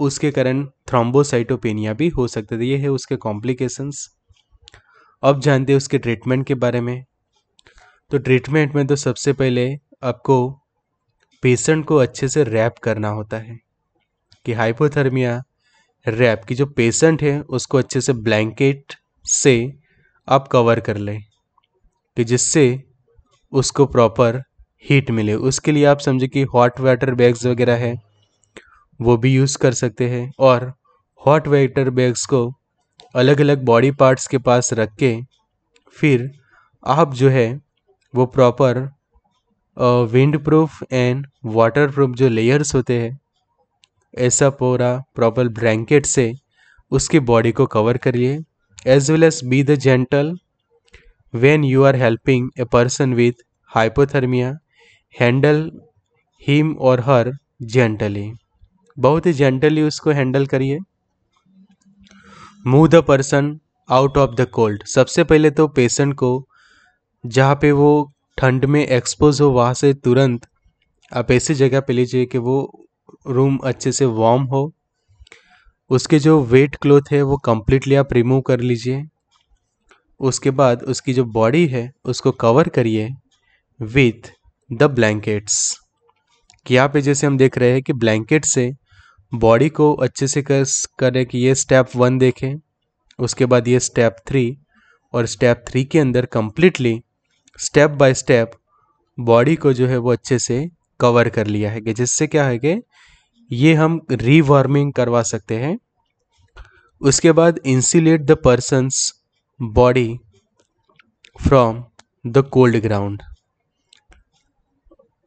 उसके कारण थ्रोम्बोसाइटोपेनिया भी हो सकता था ये है उसके कॉम्प्लिकेशंस अब जानते हैं उसके ट्रीटमेंट के बारे में तो ट्रीटमेंट में तो सबसे पहले आपको पेशेंट को अच्छे से रैप करना होता है कि हाइपोथर्मिया रैप की जो पेशेंट है उसको अच्छे से ब्लैंकेट से आप कवर कर लें कि जिससे उसको प्रॉपर हीट मिले उसके लिए आप समझे कि हॉट वाटर बैग्स वगैरह है वो भी यूज़ कर सकते हैं और हॉट वेटर बैग्स को अलग अलग बॉडी पार्ट्स के पास रख के फिर आप जो है वो proper windproof and waterproof जो लेयर्स होते हैं ऐसा पूरा प्रॉपर ब्रैंकेट से उसकी बॉडी को कवर करिए as well as be the gentle when you are helping a person with hypothermia handle him और हर जेंटली बहुत ही जेंटली उसको हैंडल करिए move the person out of the cold सबसे पहले तो पेशेंट को जहाँ पे वो ठंड में एक्सपोज हो वहाँ से तुरंत आप ऐसी जगह पे लीजिए कि वो रूम अच्छे से वार्म हो उसके जो वेट क्लोथ है वो कम्प्लीटली आप रिमूव कर लीजिए उसके बाद उसकी जो बॉडी है उसको कवर करिए विथ द ब्लैंकेट्स कि यहाँ पे जैसे हम देख रहे हैं कि ब्लैंकेट से बॉडी को अच्छे से कर करें कि ये स्टेप वन देखें उसके बाद ये स्टेप थ्री और स्टेप थ्री के अंदर completely step by step body को जो है वो अच्छे से कवर कर लिया है जिससे क्या है कि ये हम रीवार्मिंग करवा सकते हैं उसके बाद insulate the person's body from the cold ground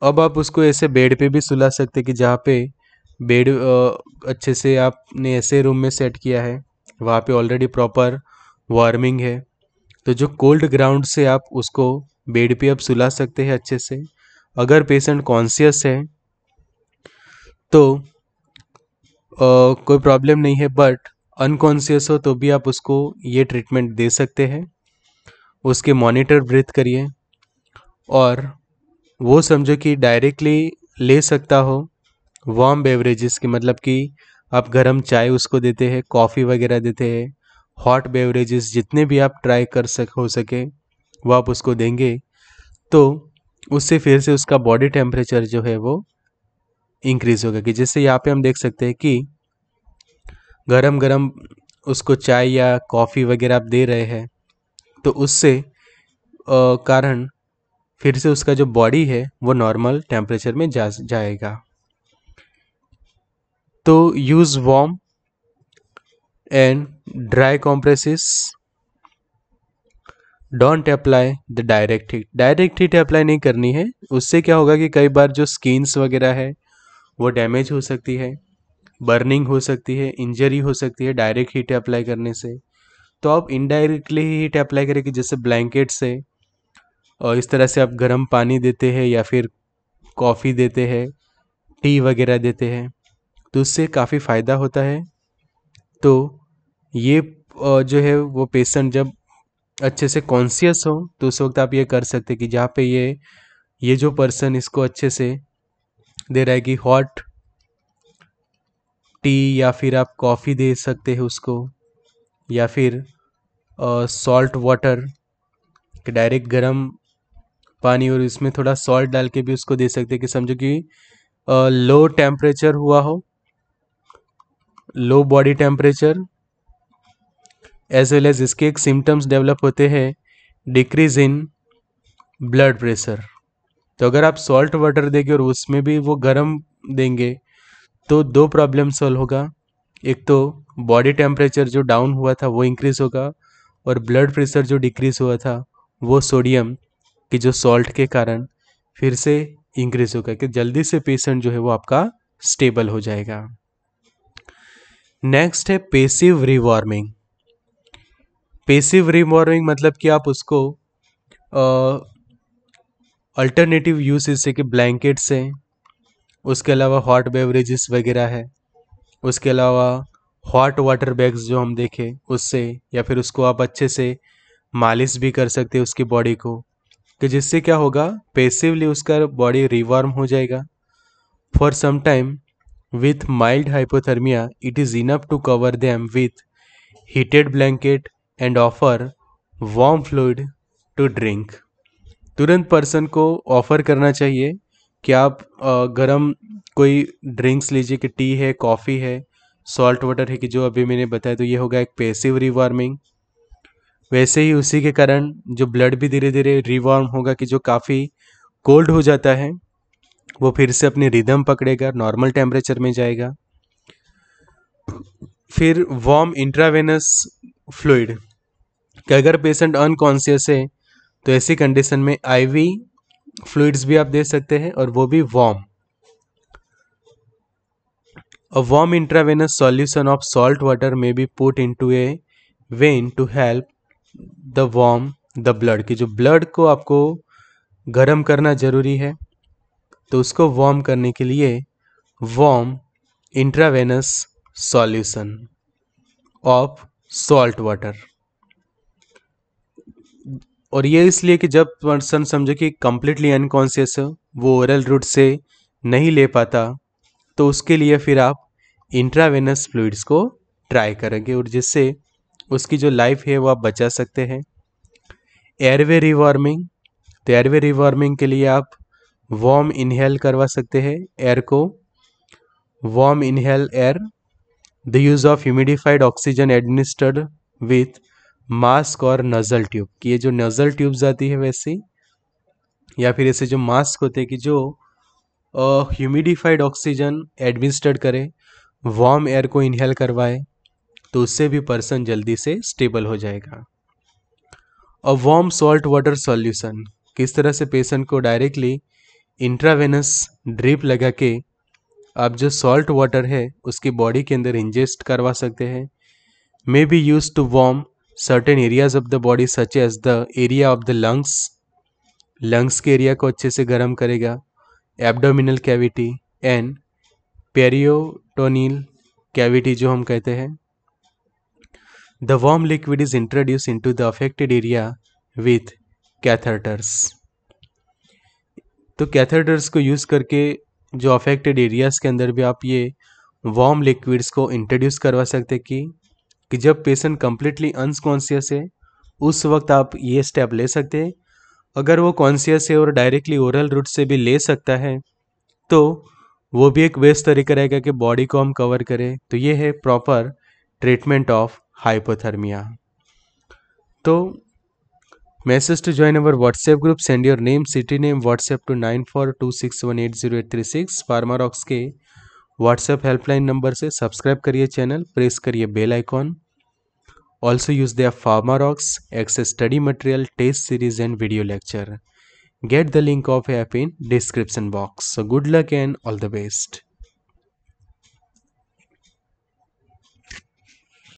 अब आप उसको ऐसे बेड पे भी सुला सकते कि जहाँ पे बेड अच्छे से आपने ऐसे रूम में सेट किया है वहाँ पे ऑलरेडी प्रॉपर वार्मिंग है तो जो कोल्ड ग्राउंड से आप उसको बेड पे आप सुला सकते हैं अच्छे से अगर पेशेंट कॉन्सियस है तो आ, कोई प्रॉब्लम नहीं है बट अनकॉन्सियस हो तो भी आप उसको ये ट्रीटमेंट दे सकते हैं उसके मॉनिटर ब्रीथ करिए और वो समझो कि डायरेक्टली ले सकता हो वार्म बेवरेजेस के मतलब कि आप गर्म चाय उसको देते हैं कॉफ़ी वगैरह देते हैं हॉट बेवरेजेस जितने भी आप ट्राई कर सक हो सके वो आप उसको देंगे तो उससे फिर से उसका बॉडी टेम्परेचर जो है वो इंक्रीज़ होगा कि जैसे यहाँ पे हम देख सकते हैं कि गरम गरम उसको चाय या कॉफ़ी वगैरह आप दे रहे हैं तो उससे कारण फिर से उसका जो बॉडी है वो नॉर्मल टेम्परेचर में जा जाएगा तो use warm and dry compresses don't apply the direct heat direct heat apply नहीं करनी है उससे क्या होगा कि कई बार जो स्किन्स वगैरह है वो डैमेज हो सकती है बर्निंग हो सकती है इंजरी हो सकती है डायरेक्ट हीट अप्लाई करने से तो आप इनडायरेक्टली हीट अप्लाई करेंगे जैसे ब्लैंकेट से और इस तरह से आप गर्म पानी देते हैं या फिर कॉफ़ी देते हैं टी वगैरह देते हैं तो उससे काफ़ी फ़ायदा होता है तो ये जो है वो पेशेंट जब अच्छे से कॉन्सियस हो तो उस वक्त आप ये कर सकते कि जहाँ पे ये ये जो पर्सन इसको अच्छे से दे रहा है कि हॉट टी या फिर आप कॉफ़ी दे सकते हैं उसको या फिर सॉल्ट वाटर डायरेक्ट गर्म पानी और इसमें थोड़ा सॉल्ट डाल के भी उसको दे सकते हैं कि समझो कि लो टेम्परेचर हुआ हो low body temperature as well as इसके एक सिम्टम्स डेवलप होते हैं डिक्रीज इन ब्लड प्रेशर तो अगर आप सॉल्ट वाटर देंगे और उसमें भी वो गर्म देंगे तो दो प्रॉब्लम सॉल्व होगा एक तो बॉडी टेम्परेचर जो डाउन हुआ था वो इंक्रीज़ होगा और ब्लड प्रेशर जो डिक्रीज़ हुआ था वो सोडियम की जो सॉल्ट के कारण फिर से इंक्रीज़ होगा कि जल्दी से पेशेंट जो है वो आपका स्टेबल हो जाएगा नेक्स्ट है पेसिव रिवॉर्मिंग पेसिव रिवॉर्मिंग मतलब कि आप उसको अल्टरनेटिव यूज जैसे कि ब्लैंकेट्स हैं उसके अलावा हॉट बेवरेजेस वगैरह है उसके अलावा हॉट वाटर बैग्स जो हम देखें उससे या फिर उसको आप अच्छे से मालिश भी कर सकते हैं उसकी बॉडी को तो जिससे क्या होगा पेसिवली उसका बॉडी रिवॉर्म हो जाएगा for some time With mild hypothermia, it is enough to cover them with heated blanket and offer warm fluid to drink. तुरंत पर्सन को ऑफ़र करना चाहिए कि आप गर्म कोई ड्रिंक्स लीजिए कि टी है कॉफ़ी है सॉल्ट वाटर है कि जो अभी मैंने बताया तो ये होगा एक पेसिव रिवॉर्मिंग वैसे ही उसी के कारण जो ब्लड भी धीरे धीरे रिवॉर्म होगा कि जो काफ़ी कोल्ड हो जाता है वो फिर से अपनी रिदम पकड़ेगा नॉर्मल टेम्परेचर में जाएगा फिर वार्म इंट्रावेनस फ्लूड कि अगर पेशेंट अनकॉन्सियस है तो ऐसी कंडीशन में आईवी फ्लूइड्स भी आप दे सकते हैं और वो भी warm A intravenous intravenous of salt water में be put put a a vein to help the warm the blood की जो ब्लड को आपको गर्म करना जरूरी है तो उसको वार्म करने के लिए warm intravenous solution of salt water और ये इसलिए कि जब पर्सन समझो कि कम्प्लीटली अनकॉन्सियस है वो ओरल रूट से नहीं ले पाता तो उसके लिए फिर आप इंट्रावेनस फ्लूइड्स को ट्राई करेंगे और जिससे उसकी जो लाइफ है वो आप बचा सकते हैं एयरवे रिवॉर्मिंग तो एयरवे रिवॉर्मिंग के लिए आप वॉम इनहेल करवा सकते हैं एयर को warm inhale air the use of humidified oxygen administered with mask और नज़ल ट्यूब कि ये जो नज़ल ट्यूब्स आती है वैसी या फिर ऐसे जो मास्क होते हैं कि जो ह्यूमिडिफाइड ऑक्सीजन एडमिनिस्टर्ड करे वार्म एयर को इनहेल करवाए तो उससे भी पर्सन जल्दी से स्टेबल हो जाएगा और वार्म सॉल्ट वाटर सॉल्यूशन किस तरह से पेशेंट को डायरेक्टली इंट्रावेनस ड्रिप लगा के आप जो सॉल्ट वाटर है उसकी बॉडी के अंदर इंजेस्ट करवा सकते हैं may be use to warm certain areas of the body such as the area of the lungs lungs के एरिया को अच्छे से गर्म करेगा abdominal cavity and peritoneal cavity जो हम कहते हैं the warm liquid is introduce to the affected area with catheters तो कैथेटर्स को यूज़ करके जो अफेक्टेड एरियाज़ के अंदर भी आप ये वार्म लिक्विड्स को इंट्रोड्यूस करवा सकते कि कि जब पेशेंट कम्प्लीटली अनकॉन्सियस है उस वक्त आप ये स्टेप ले सकते अगर वो कॉन्सियस है और डायरेक्टली ओरल रूट से भी ले सकता है तो वो भी एक बेस्ट तरीका रहेगा कि बॉडी को हम कवर करें तो ये है प्रॉपर ट्रीटमेंट ऑफ हाइपोथर्मिया तो Message to join our WhatsApp group. Send your name, city name, WhatsApp to 9426180836. Pharmarox के WhatsApp हेल्पलाइन नंबर से सब्सक्राइब करिए चैनल प्रेस करिए bell icon also use their pharmarox access study material test series and video lecture get the link of app in description box so good luck and all the best